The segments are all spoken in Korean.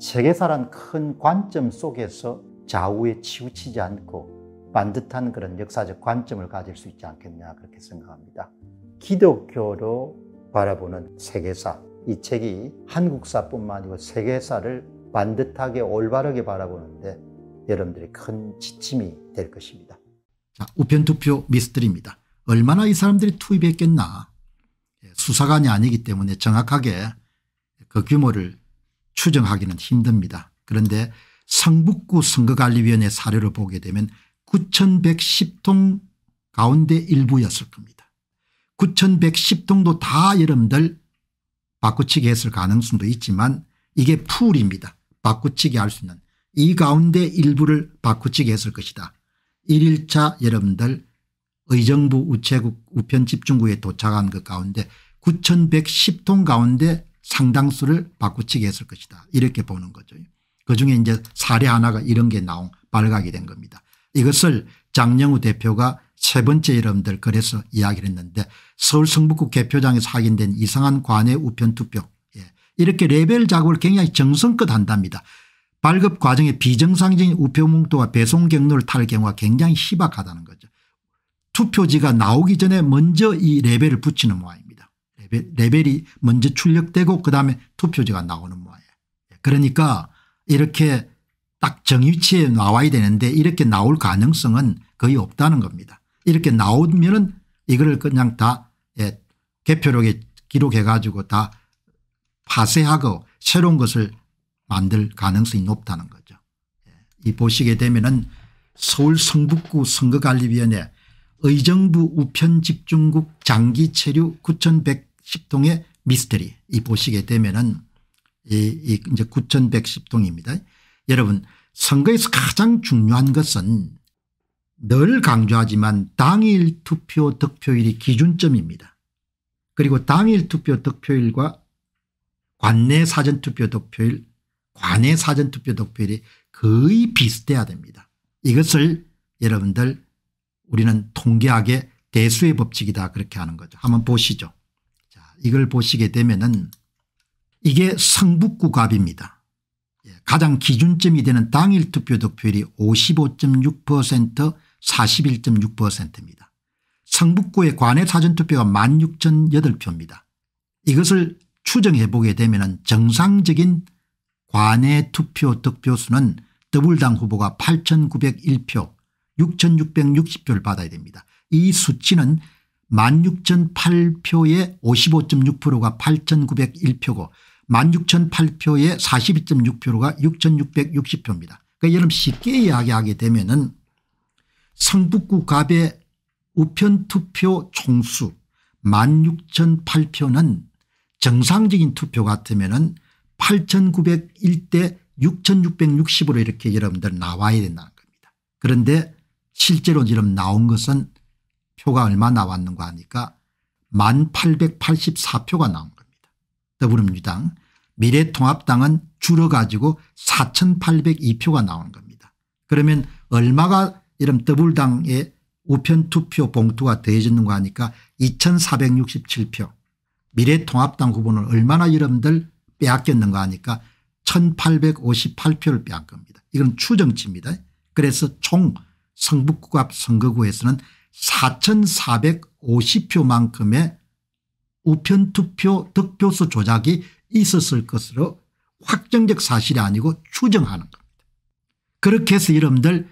세계사란 큰 관점 속에서 좌우에 치우치지 않고 반듯한 그런 역사적 관점을 가질 수 있지 않겠냐 그렇게 생각합니다. 기독교로 바라보는 세계사 이 책이 한국사뿐만 아니고 세계사를 반듯하게 올바르게 바라보는데 여러분들이 큰 지침이 될 것입니다. 자, 우편 투표 미스터리입니다. 얼마나 이 사람들이 투입했겠나. 예, 수사관이 아니기 때문에 정확하게 그 규모를 추정하기는 힘듭니다. 그런데 성북구 선거관리위원회 사례를 보게 되면 9110통 가운데 일부였을 겁니다. 9110통도 다 여러분들 바꾸치기 했을 가능성도 있지만 이게 풀입니다. 바꾸치기 할수 있는 이 가운데 일부를 바꾸치기 했을 것이다. 1일차 여러분들 의정부 우체국 우편집중구에 도착한 것 그 가운데 9110통 가운데 상당수를 바꾸치게 했을 것이다. 이렇게 보는 거죠. 그중에 이제 사례 하나가 이런 게 나온 발각이 된 겁니다. 이것을 장영우 대표가 세 번째 여러분들 그래서 이야기를 했는데 서울 성북구 개표장에서 확인된 이상한 관외 우편 투표 예. 이렇게 레벨 작업을 굉장히 정성껏 한답니다. 발급 과정에 비정상적인 우표 뭉토와 배송 경로를 탈 경우가 굉장히 희박하다는 거죠. 투표지가 나오기 전에 먼저 이 레벨을 붙이는 모양입니다. 레벨, 이 먼저 출력되고 그다음에 투표지가 나오는 모양이에요. 그러니까 이렇게 딱 정위치에 나와야 되는데 이렇게 나올 가능성은 거의 없다는 겁니다. 이렇게 나오면은 이거 그냥 다 예, 개표록에 기록해 가지고 다 파쇄하고 새로운 것을 만들 가능성이 높다는 거죠. 예. 이 보시게 되면은 서울 성북구 선거관리위원회 의정부 우편집중국 장기체류 10동의 미스터리 이 보시게 되면은 이, 이 이제 9110동입니다. 여러분 선거에서 가장 중요한 것은 늘 강조하지만 당일 투표 득표율이 기준점입니다. 그리고 당일 투표 득표율과 관내 사전투표 득표율 관내 사전투표 득표율이 거의 비슷해야 됩니다. 이것을 여러분들 우리는 통계학의 대수의 법칙이다 그렇게 하는 거죠. 한번 보시죠. 이걸 보시게 되면은 이게 성북구갑입니다. 예, 가장 기준점이 되는 당일 투표 득표율이 55.6% 41.6%입니다. 성북구의 관외 사전투표가 16,008표입니다. 이것을 추정해 보게 되면 은 정상적인 관외 투표 득표수는 더블당 후보가 8,901표 6,660표를 받아야 됩니다. 이 수치는 1 6 0 0 8표에 55.6%가 8,901표고 1 6 0 0 8표에 42.6%가 6,660표입니다. 그러니까 여러분 쉽게 이야기하게 되면 은 성북구 갑의 우편투표 총수 16,008표는 정상적인 투표 같으면 은 8,901대 6,660으로 이렇게 여러분들 나와야 된다는 겁니다. 그런데 실제로 지금 나온 것은 표가 얼마 나왔는가 하니까 1884표가 나온 겁니다. 더불어민주당 미래통합당은 줄어가지고 4802표가 나온 겁니다. 그러면 얼마가 이런 더불당의 우편투표 봉투가 더해졌는가 하니까 2467표 미래통합당 후보는 얼마나 여러분들 빼앗겼는가 하니까 1858표를 빼앗겁니다. 이건 추정치입니다. 그래서 총 성북구갑 선거구에서는 4,450표만큼의 우편투표 득표수 조작이 있었을 것으로 확정적 사실이 아니고 추정하는 겁니다. 그렇게 해서 여러분들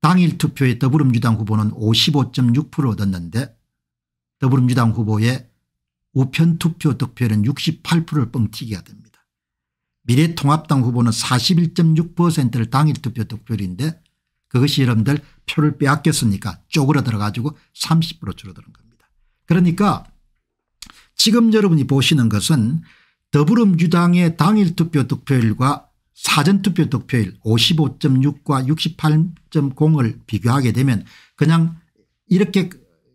당일 투표에 더불어민주당 후보는 55.6% 얻었는데 더불어민주당 후보의 우편투표 득표율은 68%를 뻥튀기가 됩니다. 미래통합당 후보는 41.6%를 당일 투표 득표율인데 그것이 여러분들 표를 빼앗겼으니까 쪼그라들어 가지고 30% 줄어드는 겁니다. 그러니까 지금 여러분이 보시는 것은 더불어민주당의 당일 투표 득표율과 사전투표 득표율 55.6과 68.0을 비교하게 되면 그냥 이렇게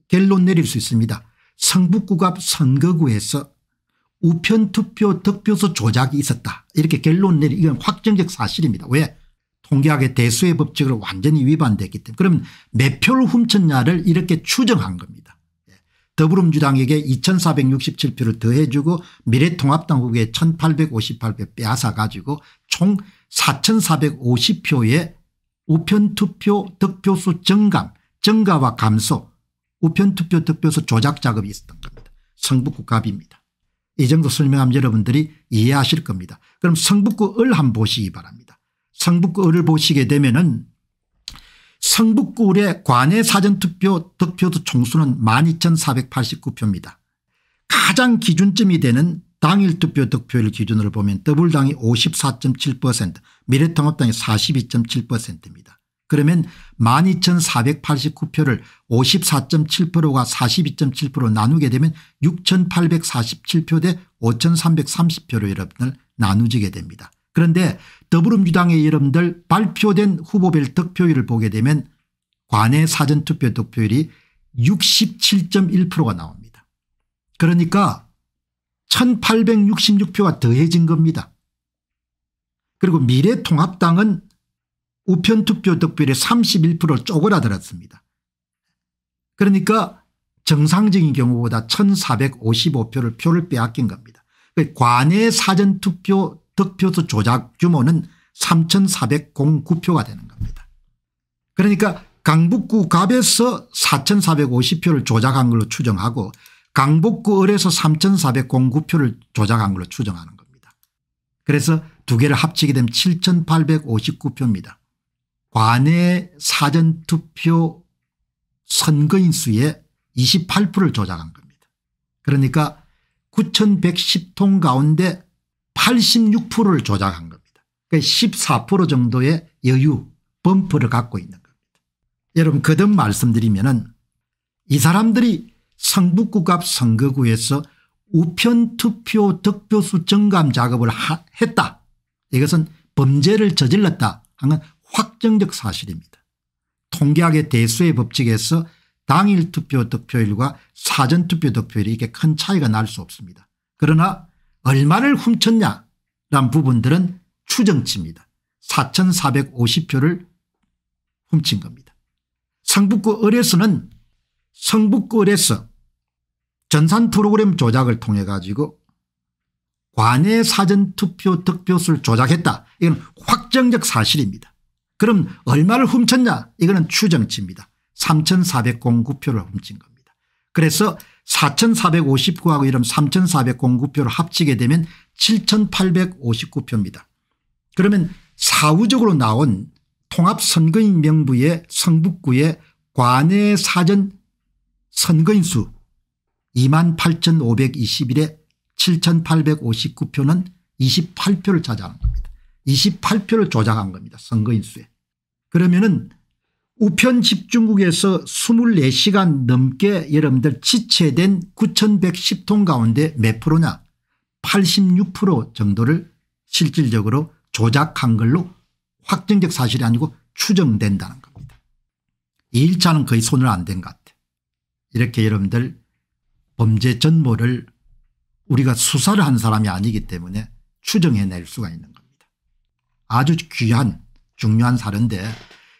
결론 내릴 수 있습니다. 성북구갑 선거구에서 우편투표 득표수 조작이 있었다. 이렇게 결론 내리 이건 확정적 사실입니다. 왜 통계학의 대수의 법칙을 완전히 위반됐기 때문에 그럼 몇 표를 훔쳤냐를 이렇게 추정한 겁니다. 예. 더불어민주당에게 2467표를 더해주고 미래통합당 후에 1858표 빼앗아 가지고 총 4450표의 우편투표 득표수 증감 증가와 감소 우편투표 득표수 조작 작업이 있었던 겁니다. 성북구갑입니다. 이 정도 설명하면 여러분들이 이해하실 겁니다. 그럼 성북구 을 한번 보시기 바랍니다. 성북구를 보시게 되면은 성북구의 관외 사전투표 득표도 총수는 12,489표입니다. 가장 기준점이 되는 당일 투표 득표율 기준으로 보면 더블당이54.7% 미래통합당이 42.7%입니다. 그러면 12,489표를 54.7%가 42.7%로 나누게 되면 6,847표 대 5,330표로 여러분을 나누지게 됩니다. 그런데 더불어민주당의 여러분들 발표된 후보별 득표율을 보게 되면 관내 사전투표 득표율이 67.1%가 나옵니다. 그러니까 1866표가 더해진 겁니다. 그리고 미래통합당은 우편투표 득표율의 31%를 쪼그라들었습니다. 그러니까 정상적인 경우보다 1455표를 표를 빼앗긴 겁니다. 그 관내 사전투표 득표수 조작 규모는 3409표가 되는 겁니다. 그러니까 강북구 갑에서 4450표를 조작한 걸로 추정하고 강북구 을에서 3409표를 조작한 걸로 추정하는 겁니다. 그래서 두 개를 합치게 되면 7859표입니다. 관내 사전투표 선거인 수의 28%를 조작한 겁니다. 그러니까 9110통 가운데 86%를 조작한 겁니다. 1 그러니까 4 정도의 여유 범퍼를 갖고 있는 겁니다. 여러분 거듭 말씀드리면 은이 사람들이 성북구갑 선거구에서 우편투표 득표수 증감 작업을 하, 했다. 이것은 범죄를 저질렀다 하는 확정적 사실입니다. 통계학의 대수의 법칙에서 당일 투표 득표율과 사전 투표 득표율이 이렇게 큰 차이가 날 수 없습니다. 그러나 얼마를 훔쳤냐란 부분들은 추정치입니다. 4,450표를 훔친 겁니다. 성북구 을에서는 성북구 을에서 전산 프로그램 조작을 통해 가지고 관내 사전투표 득표수를 조작했다. 이건 확정적 사실입니다. 그럼 얼마를 훔쳤냐 이거는 추정치입니다. 3,409표를 훔친 겁니다. 그래서 4,459하고 이름 3,409표를 합치게 되면 7,859표입니다. 그러면 사후적으로 나온 통합선거인 명부의 성북구의 관내 사전 선거인 수 28,521에 7,859표는 28표를 차지하 겁니다. 28표를 조작한 겁니다. 선거인 수에. 그러면은 우편 집중국에서 24시간 넘게 여러분들 지체된 9110통 가운데 몇 프로냐 86% 정도를 실질적으로 조작한 걸로 확정적 사실이 아니고 추정된다는 겁니다. 2일차는 거의 손을 안 댄 것 같아요. 이렇게 여러분들 범죄 전모를 우리가 수사를 한 사람이 아니기 때문에 추정해낼 수가 있는 겁니다. 아주 귀한 중요한 사례인데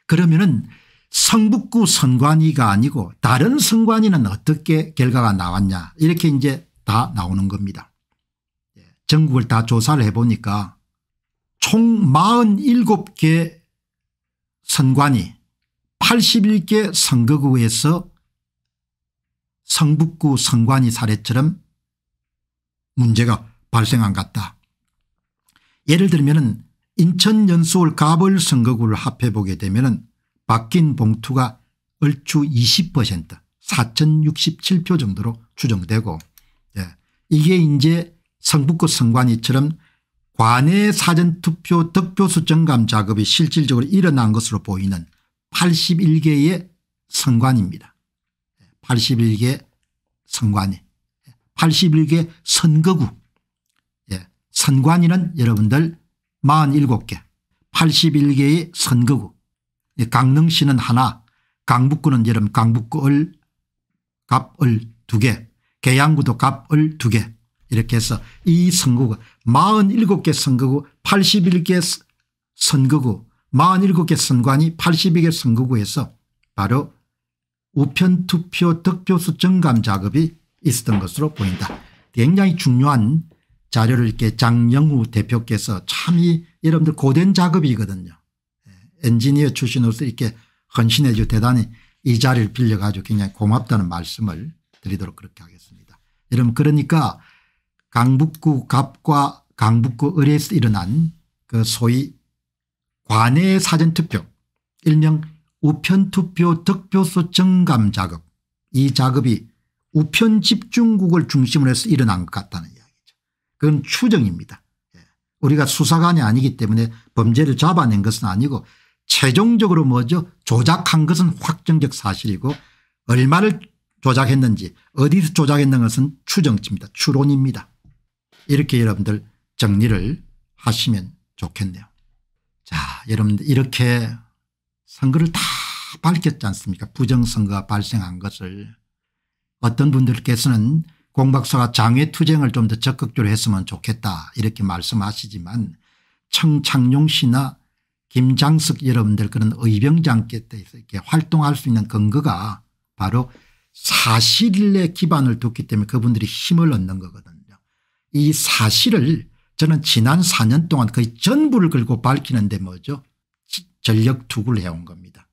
그러면은 성북구 선관위가 아니고 다른 선관위는 어떻게 결과가 나왔냐 이렇게 이제 다 나오는 겁니다. 예, 전국을 다 조사를 해보니까 총 47개 선관위 81개 선거구에서 성북구 선관위 사례처럼 문제가 발생한 것 같다. 예를 들면 은 인천 연수울 가벌 선거구를 합해보게 되면 은 바뀐 봉투가 얼추 20% 4067표 정도로 추정되고 예. 이게 이제 성북구 선관위처럼 관내 사전투표 득표수 정감 작업이 실질적으로 일어난 것으로 보이는 81개의 선관입니다. 81개 선관위 81개 선거구 예. 선관위는 여러분들 47개 81개의 선거구 강릉시는 하나 강북구는 여름 강북구을 갑을 두개 계양구도 갑을 두 개 이렇게 해서 이 선거구 47개 선거구 81개 선거구 47개 선관위 82개 선거구에서 바로 우편투표 득표수 증감 작업이 있었던 것으로 보인다. 굉장히 중요한 자료를 이렇게 장영우 대표께서 참이 여러분들 고된 작업이거든요. 엔지니어 출신으로서 이렇게 헌신해 주 대단히 이 자리를 빌려가지고 굉장히 고맙다는 말씀을 드리도록 그렇게 하겠습니다. 여러분 그러니까 강북구 갑과 강북구 을에서 일어난 그 소위 관내 사전투표 일명 우편투표 득표수 증감 작업 이 작업이 우편 집중국을 중심으로 해서 일어난 것 같다는 이야기죠. 그건 추정입니다. 예. 우리가 수사관이 아니기 때문에 범죄를 잡아낸 것은 아니고 최종적으로 뭐죠 조작한 것은 확정적 사실이고 얼마를 조작했는지 어디서 조작했는 것은 추정치입니다. 추론입니다. 이렇게 여러분들 정리를 하시면 좋겠네요. 자 여러분들 이렇게 선거를 다 밝혔지 않습니까 부정선거가 발생한 것을 어떤 분들께서는 공박사가 장외투쟁을 좀 더 적극적으로 했으면 좋겠다 이렇게 말씀하시지만 청창용 씨나 김장석 여러분들 그런 의병장께 때 이렇게 활동할 수 있는 근거가 바로 사실에 기반을 뒀기 때문에 그분들이 힘을 얻는 거거든요. 이 사실을 저는 지난 4년 동안 거의 전부를 긁고 밝히는데 뭐죠 전력 투구를 해온 겁니다.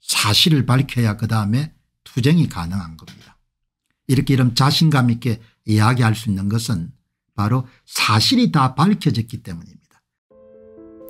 사실을 밝혀야 그 다음에 투쟁이 가능한 겁니다. 이렇게 이런 자신감 있게 이야기할 수 있는 것은 바로 사실이 다 밝혀졌기 때문입니다.